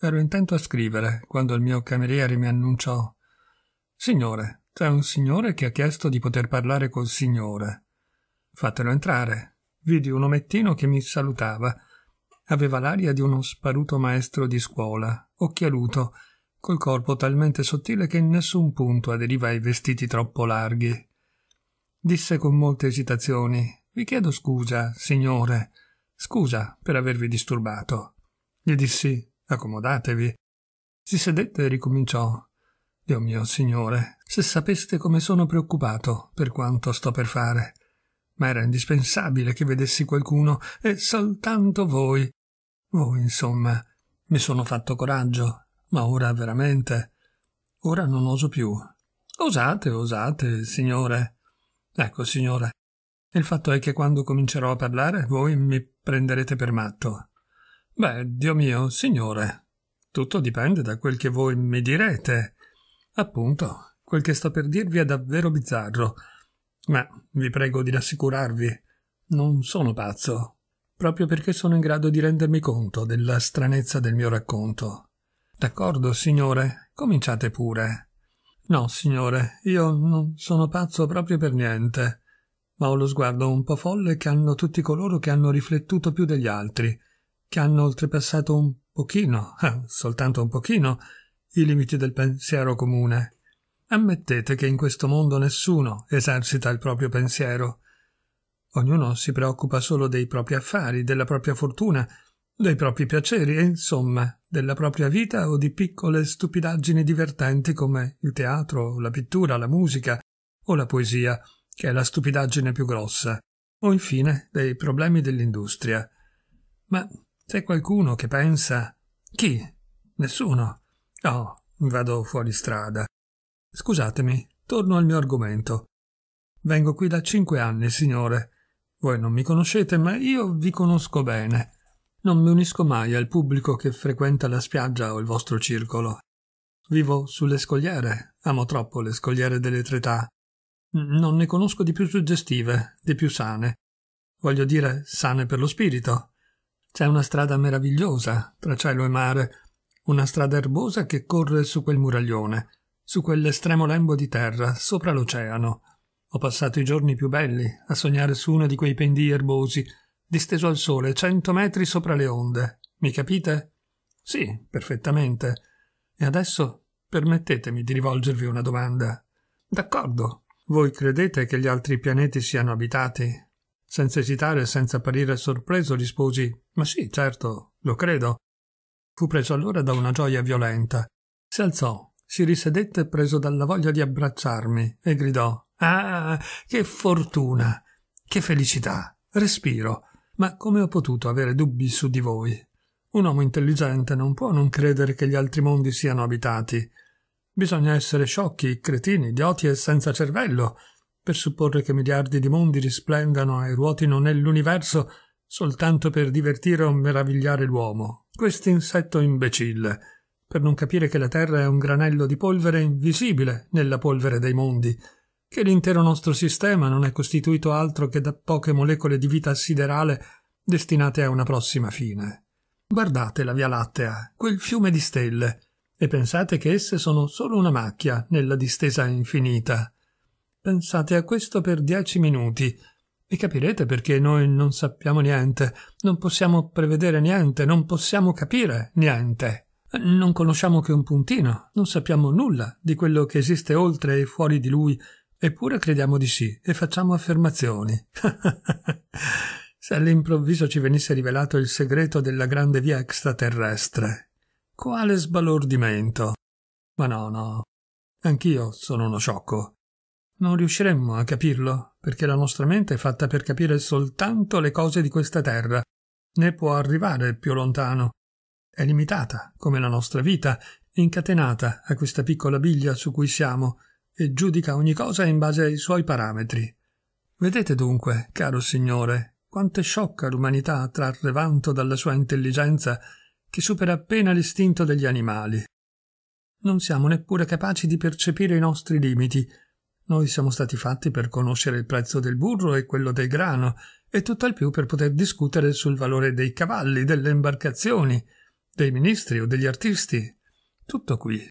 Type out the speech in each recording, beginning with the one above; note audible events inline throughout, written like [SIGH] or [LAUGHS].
Ero intento a scrivere quando il mio cameriere mi annunciò Signore, c'è un signore che ha chiesto di poter parlare col signore. Fatelo entrare. Vidi un omettino che mi salutava. Aveva l'aria di uno sparuto maestro di scuola, occhialuto, col corpo talmente sottile che in nessun punto aderiva ai vestiti troppo larghi. Disse con molte esitazioni Vi chiedo scusa, signore. Scusa per avervi disturbato. Gli dissi accomodatevi. Si sedette e ricominciò. Dio mio signore, se sapeste come sono preoccupato per quanto sto per fare. Ma era indispensabile che vedessi qualcuno, e soltanto voi. Voi, insomma, mi sono fatto coraggio, ma ora veramente. Ora non oso più. Osate, osate, signore. Ecco, signore, il fatto è che quando comincerò a parlare voi mi prenderete per matto. Beh, Dio mio, signore, tutto dipende da quel che voi mi direte. Appunto, quel che sto per dirvi è davvero bizzarro. Ma vi prego di rassicurarvi, non sono pazzo, proprio perché sono in grado di rendermi conto della stranezza del mio racconto. D'accordo, signore, cominciate pure. No, signore, io non sono pazzo proprio per niente, ma ho lo sguardo un po' folle che hanno tutti coloro che hanno riflettuto più degli altri, che hanno oltrepassato un pochino, eh, [LAUGHS] soltanto un pochino, i limiti del pensiero comune. Ammettete che in questo mondo nessuno esercita il proprio pensiero. Ognuno si preoccupa solo dei propri affari, della propria fortuna, dei propri piaceri e insomma della propria vita o di piccole stupidaggini divertenti come il teatro, la pittura, la musica o la poesia, che è la stupidaggine più grossa, o infine dei problemi dell'industria. Ma c'è qualcuno che pensa. Chi? Nessuno. Oh, vado fuori strada. Scusatemi, torno al mio argomento. Vengo qui da cinque anni, signore. Voi non mi conoscete, ma io vi conosco bene. Non mi unisco mai al pubblico che frequenta la spiaggia o il vostro circolo. Vivo sulle scogliere, amo troppo le scogliere delle Non ne conosco di più suggestive, di più sane. Voglio dire sane per lo spirito. C'è una strada meravigliosa tra cielo e mare, una strada erbosa che corre su quel muraglione, su quell'estremo lembo di terra, sopra l'oceano. Ho passato i giorni più belli a sognare su uno di quei pendii erbosi, disteso al sole cento metri sopra le onde. Mi capite? Sì, perfettamente. E adesso permettetemi di rivolgervi una domanda. D'accordo. Voi credete che gli altri pianeti siano abitati? Senza esitare e senza apparire sorpreso rispose Ma sì, certo, lo credo. Fu preso allora da una gioia violenta. Si alzò, si risedette preso dalla voglia di abbracciarmi e gridò Ah, che fortuna! Che felicità! Respiro! Ma come ho potuto avere dubbi su di voi? Un uomo intelligente non può non credere che gli altri mondi siano abitati. Bisogna essere sciocchi, cretini, idioti e senza cervello per supporre che miliardi di mondi risplendano e ruotino nell'universo soltanto per divertire o meravigliare l'uomo, Questo insetto imbecille, per non capire che la Terra è un granello di polvere invisibile nella polvere dei mondi, che l'intero nostro sistema non è costituito altro che da poche molecole di vita siderale destinate a una prossima fine. Guardate la Via Lattea, quel fiume di stelle, e pensate che esse sono solo una macchia nella distesa infinita. Pensate a questo per dieci minuti e capirete perché noi non sappiamo niente, non possiamo prevedere niente, non possiamo capire niente. Non conosciamo che un puntino, non sappiamo nulla di quello che esiste oltre e fuori di lui, eppure crediamo di sì e facciamo affermazioni. [LAUGHS] Se all'improvviso ci venisse rivelato il segreto della grande via extraterrestre. Quale sbalordimento. Ma no, no. Anch'io sono uno sciocco non riusciremmo a capirlo, perché la nostra mente è fatta per capire soltanto le cose di questa terra, né può arrivare più lontano. È limitata, come la nostra vita, incatenata a questa piccola biglia su cui siamo, e giudica ogni cosa in base ai suoi parametri. Vedete dunque, caro Signore, quanto è sciocca l'umanità a trarre vanto dalla sua intelligenza che supera appena l'istinto degli animali. Non siamo neppure capaci di percepire i nostri limiti, noi siamo stati fatti per conoscere il prezzo del burro e quello del grano, e tutt'al più per poter discutere sul valore dei cavalli, delle imbarcazioni, dei ministri o degli artisti. Tutto qui.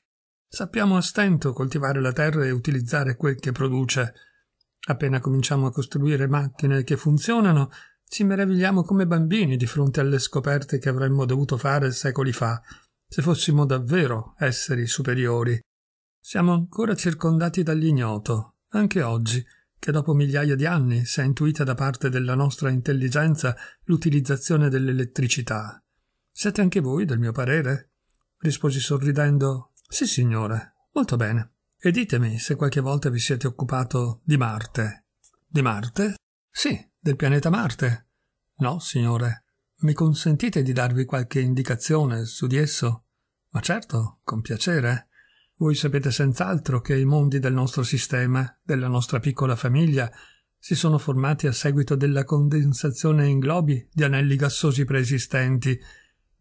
Sappiamo a stento coltivare la terra e utilizzare quel che produce. Appena cominciamo a costruire macchine che funzionano, ci meravigliamo come bambini di fronte alle scoperte che avremmo dovuto fare secoli fa, se fossimo davvero esseri superiori, siamo ancora circondati dall'ignoto, anche oggi, che dopo migliaia di anni si è intuita da parte della nostra intelligenza l'utilizzazione dell'elettricità. Siete anche voi del mio parere? risposi sorridendo. Sì, signore, molto bene. E ditemi se qualche volta vi siete occupato di Marte. Di Marte? Sì, del pianeta Marte. No, signore. Mi consentite di darvi qualche indicazione su di esso? Ma certo, con piacere. Voi sapete senz'altro che i mondi del nostro sistema, della nostra piccola famiglia, si sono formati a seguito della condensazione in globi di anelli gassosi preesistenti,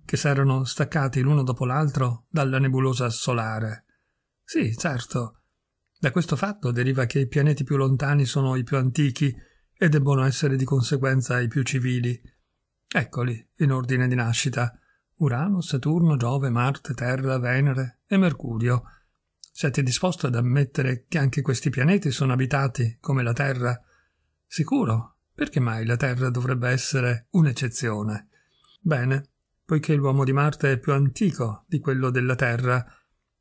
che s'erano staccati l'uno dopo l'altro dalla nebulosa solare. Sì, certo. Da questo fatto deriva che i pianeti più lontani sono i più antichi e debbono essere di conseguenza i più civili. Eccoli, in ordine di nascita. Urano, Saturno, Giove, Marte, Terra, Venere e Mercurio – siete cioè, disposto ad ammettere che anche questi pianeti sono abitati come la Terra? Sicuro. Perché mai la Terra dovrebbe essere un'eccezione? Bene, poiché l'uomo di Marte è più antico di quello della Terra,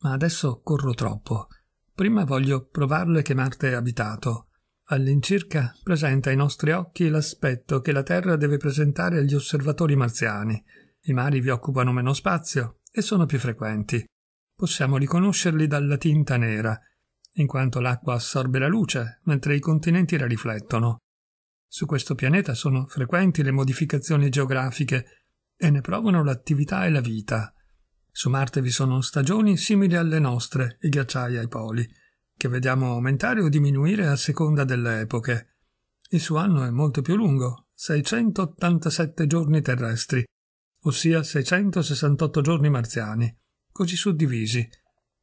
ma adesso corro troppo. Prima voglio provarle che Marte è abitato. All'incirca presenta ai nostri occhi l'aspetto che la Terra deve presentare agli osservatori marziani. I mari vi occupano meno spazio e sono più frequenti possiamo riconoscerli dalla tinta nera, in quanto l'acqua assorbe la luce mentre i continenti la riflettono. Su questo pianeta sono frequenti le modificazioni geografiche e ne provano l'attività e la vita. Su Marte vi sono stagioni simili alle nostre i ghiacciai ai poli, che vediamo aumentare o diminuire a seconda delle epoche. Il suo anno è molto più lungo, 687 giorni terrestri, ossia 668 giorni marziani così suddivisi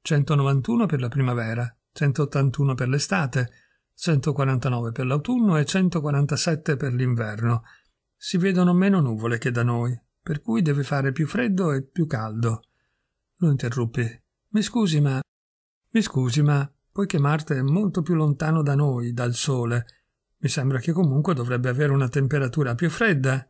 191 per la primavera, 181 per l'estate, 149 per l'autunno e 147 per l'inverno. Si vedono meno nuvole che da noi, per cui deve fare più freddo e più caldo. Lo interruppi. Mi scusi, ma. Mi scusi, ma. Poiché Marte è molto più lontano da noi, dal Sole, mi sembra che comunque dovrebbe avere una temperatura più fredda.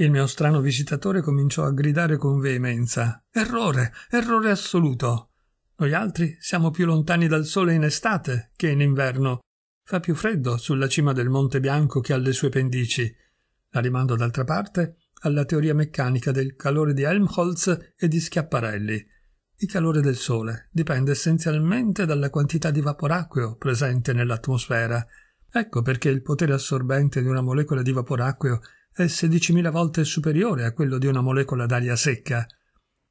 Il mio strano visitatore cominciò a gridare con veemenza. Errore, errore assoluto. Noi altri siamo più lontani dal sole in estate che in inverno. Fa più freddo sulla cima del Monte Bianco che alle sue pendici. La rimando d'altra parte alla teoria meccanica del calore di Helmholtz e di Schiaparelli. Il calore del Sole dipende essenzialmente dalla quantità di vaporacqueo presente nell'atmosfera. Ecco perché il potere assorbente di una molecola di vaporacqueo è 16.000 volte superiore a quello di una molecola d'aria secca.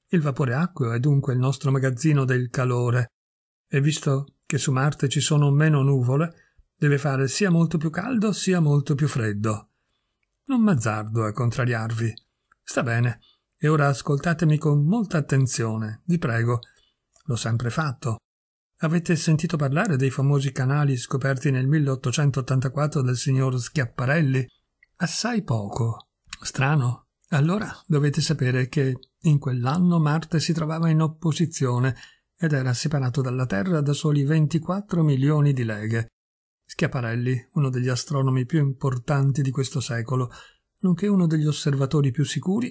Il vapore acqueo è dunque il nostro magazzino del calore. E visto che su Marte ci sono meno nuvole, deve fare sia molto più caldo sia molto più freddo. Non m'azzardo a contrariarvi. Sta bene, e ora ascoltatemi con molta attenzione, vi prego. L'ho sempre fatto. Avete sentito parlare dei famosi canali scoperti nel 1884 dal signor Schiapparelli? Assai poco. Strano. Allora dovete sapere che in quell'anno Marte si trovava in opposizione ed era separato dalla Terra da soli 24 milioni di leghe. Schiaparelli, uno degli astronomi più importanti di questo secolo, nonché uno degli osservatori più sicuri,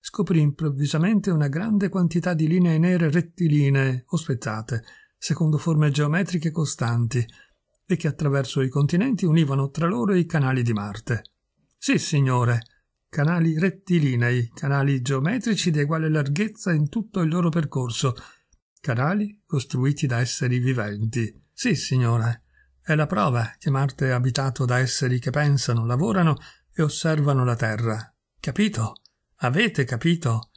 scoprì improvvisamente una grande quantità di linee nere rettilinee o spezzate, secondo forme geometriche costanti, e che attraverso i continenti univano tra loro i canali di Marte. Sì, signore. Canali rettilinei, canali geometrici di uguale larghezza in tutto il loro percorso, canali costruiti da esseri viventi. Sì, signore. È la prova che Marte è abitato da esseri che pensano, lavorano e osservano la Terra. Capito? Avete capito?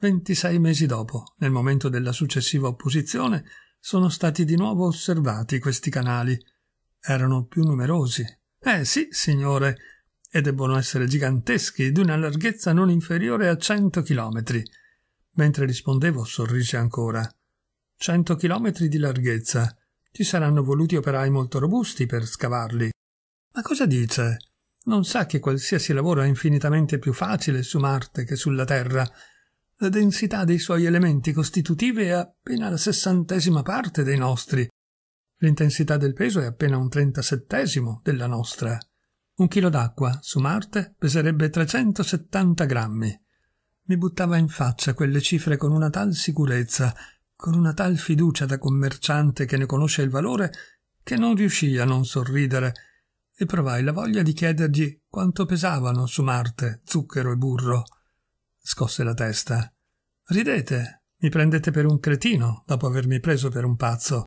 26 mesi dopo, nel momento della successiva opposizione, sono stati di nuovo osservati questi canali. Erano più numerosi. Eh sì, signore, e debbono essere giganteschi, di una larghezza non inferiore a cento chilometri. Mentre rispondevo, sorrise ancora. Cento chilometri di larghezza. Ci saranno voluti operai molto robusti per scavarli. Ma cosa dice? Non sa che qualsiasi lavoro è infinitamente più facile su Marte che sulla Terra. La densità dei suoi elementi costitutivi è appena la sessantesima parte dei nostri. L'intensità del peso è appena un trentasettesimo della nostra. Un chilo d'acqua su Marte peserebbe 370 grammi. Mi buttava in faccia quelle cifre con una tal sicurezza, con una tal fiducia da commerciante che ne conosce il valore, che non riuscii a non sorridere e provai la voglia di chiedergli quanto pesavano su Marte zucchero e burro. Scosse la testa. Ridete, mi prendete per un cretino dopo avermi preso per un pazzo.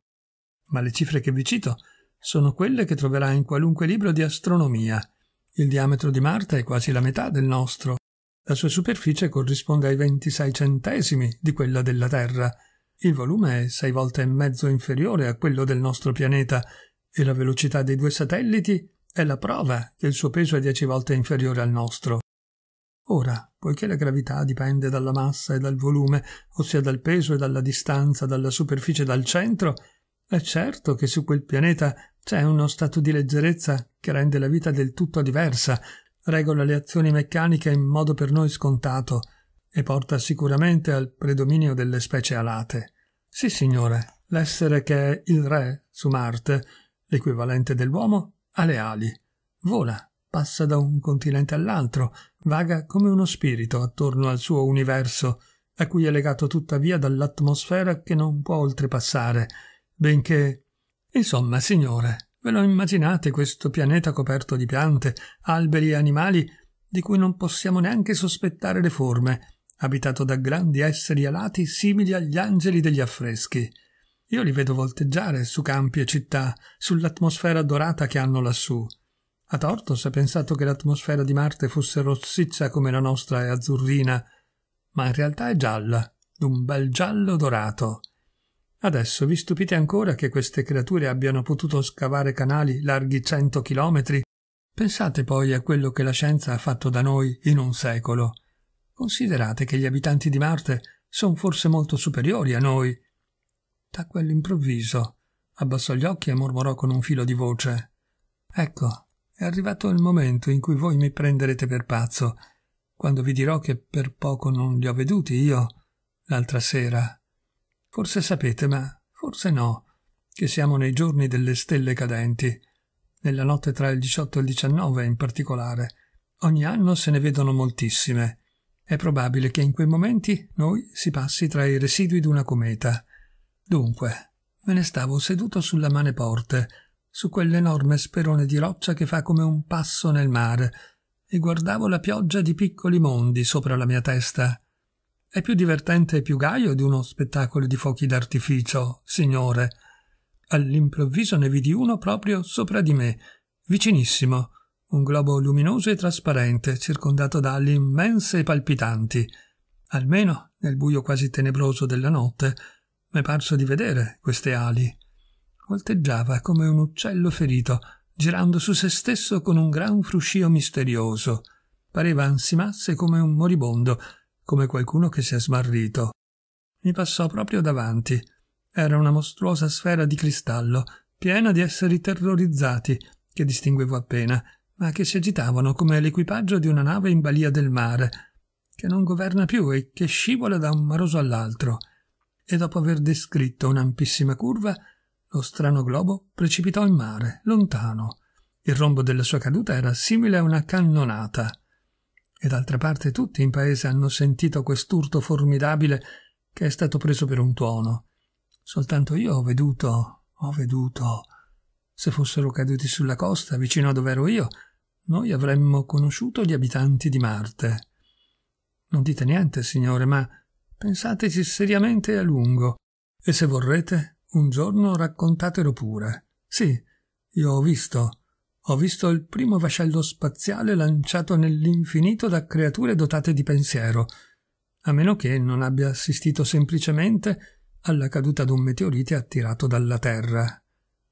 Ma le cifre che vi cito sono quelle che troverà in qualunque libro di astronomia. Il diametro di Marte è quasi la metà del nostro. La sua superficie corrisponde ai 26 centesimi di quella della Terra. Il volume è sei volte e mezzo inferiore a quello del nostro pianeta e la velocità dei due satelliti è la prova che il suo peso è dieci volte inferiore al nostro. Ora, poiché la gravità dipende dalla massa e dal volume, ossia dal peso e dalla distanza dalla superficie dal centro, è certo che su quel pianeta c'è uno stato di leggerezza che rende la vita del tutto diversa, regola le azioni meccaniche in modo per noi scontato e porta sicuramente al predominio delle specie alate. Sì, signore, l'essere che è il re su Marte, l'equivalente dell'uomo, ha le ali. Vola, passa da un continente all'altro, vaga come uno spirito attorno al suo universo, a cui è legato tuttavia dall'atmosfera che non può oltrepassare benché... Insomma, signore, ve lo immaginate questo pianeta coperto di piante, alberi e animali di cui non possiamo neanche sospettare le forme, abitato da grandi esseri alati simili agli angeli degli affreschi. Io li vedo volteggiare su campi e città, sull'atmosfera dorata che hanno lassù. A torto si è pensato che l'atmosfera di Marte fosse rossiccia come la nostra e azzurrina, ma in realtà è gialla, d'un bel giallo dorato. Adesso vi stupite ancora che queste creature abbiano potuto scavare canali larghi cento chilometri? Pensate poi a quello che la scienza ha fatto da noi in un secolo. Considerate che gli abitanti di Marte sono forse molto superiori a noi. Tacque all'improvviso, abbassò gli occhi e mormorò con un filo di voce. Ecco, è arrivato il momento in cui voi mi prenderete per pazzo, quando vi dirò che per poco non li ho veduti io l'altra sera. Forse sapete, ma forse no, che siamo nei giorni delle stelle cadenti. Nella notte tra il 18 e il 19 in particolare. Ogni anno se ne vedono moltissime. È probabile che in quei momenti noi si passi tra i residui di una cometa. Dunque, me ne stavo seduto sulla maneporte, su quell'enorme sperone di roccia che fa come un passo nel mare, e guardavo la pioggia di piccoli mondi sopra la mia testa. È più divertente e più gaio di uno spettacolo di fuochi d'artificio, signore. All'improvviso ne vidi uno proprio sopra di me, vicinissimo, un globo luminoso e trasparente, circondato da ali immense e palpitanti. Almeno nel buio quasi tenebroso della notte, mi è parso di vedere queste ali. Volteggiava come un uccello ferito, girando su se stesso con un gran fruscio misterioso. Pareva ansimasse come un moribondo, come qualcuno che si è smarrito. Mi passò proprio davanti. Era una mostruosa sfera di cristallo, piena di esseri terrorizzati, che distinguevo appena, ma che si agitavano come l'equipaggio di una nave in balia del mare, che non governa più e che scivola da un maroso all'altro. E dopo aver descritto un'ampissima curva, lo strano globo precipitò in mare, lontano. Il rombo della sua caduta era simile a una cannonata e d'altra parte tutti in paese hanno sentito quest'urto formidabile che è stato preso per un tuono. Soltanto io ho veduto, ho veduto. Se fossero caduti sulla costa, vicino a dove ero io, noi avremmo conosciuto gli abitanti di Marte. Non dite niente, signore, ma pensateci seriamente a lungo, e se vorrete, un giorno raccontatelo pure. Sì, io ho visto, ho visto il primo vascello spaziale lanciato nell'infinito da creature dotate di pensiero, a meno che non abbia assistito semplicemente alla caduta d'un meteorite attirato dalla Terra.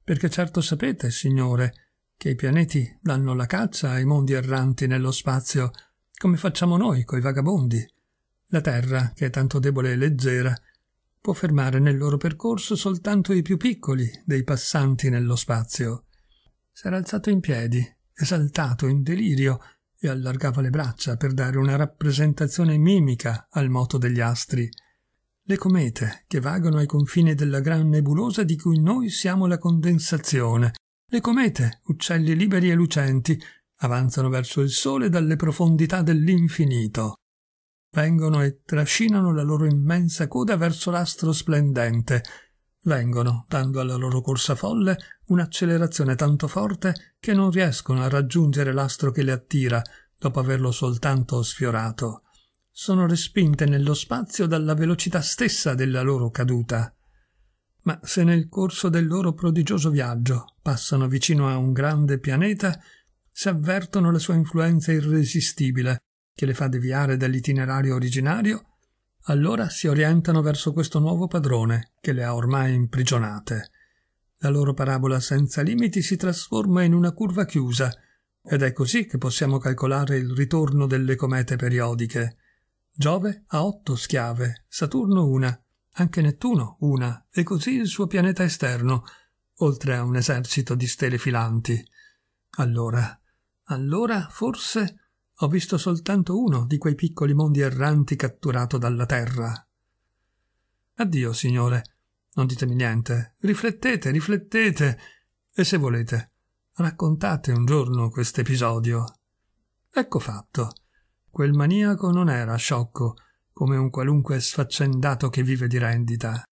Perché certo sapete, signore, che i pianeti danno la caccia ai mondi erranti nello spazio, come facciamo noi coi vagabondi. La Terra, che è tanto debole e leggera, può fermare nel loro percorso soltanto i più piccoli dei passanti nello spazio s'era alzato in piedi, esaltato in delirio, e allargava le braccia per dare una rappresentazione mimica al moto degli astri. Le comete che vagano ai confini della gran nebulosa di cui noi siamo la condensazione. Le comete, uccelli liberi e lucenti, avanzano verso il sole dalle profondità dell'infinito. Vengono e trascinano la loro immensa coda verso l'astro splendente, vengono, dando alla loro corsa folle un'accelerazione tanto forte che non riescono a raggiungere l'astro che le attira, dopo averlo soltanto sfiorato. Sono respinte nello spazio dalla velocità stessa della loro caduta. Ma se nel corso del loro prodigioso viaggio passano vicino a un grande pianeta, si avvertono la sua influenza irresistibile, che le fa deviare dall'itinerario originario allora si orientano verso questo nuovo padrone che le ha ormai imprigionate. La loro parabola senza limiti si trasforma in una curva chiusa, ed è così che possiamo calcolare il ritorno delle comete periodiche. Giove ha otto schiave, Saturno una, anche Nettuno una, e così il suo pianeta esterno, oltre a un esercito di stelle filanti. Allora, allora forse ho visto soltanto uno di quei piccoli mondi erranti catturato dalla terra. Addio, signore. Non ditemi niente. Riflettete, riflettete. E se volete, raccontate un giorno questo episodio. Ecco fatto. Quel maniaco non era sciocco come un qualunque sfaccendato che vive di rendita.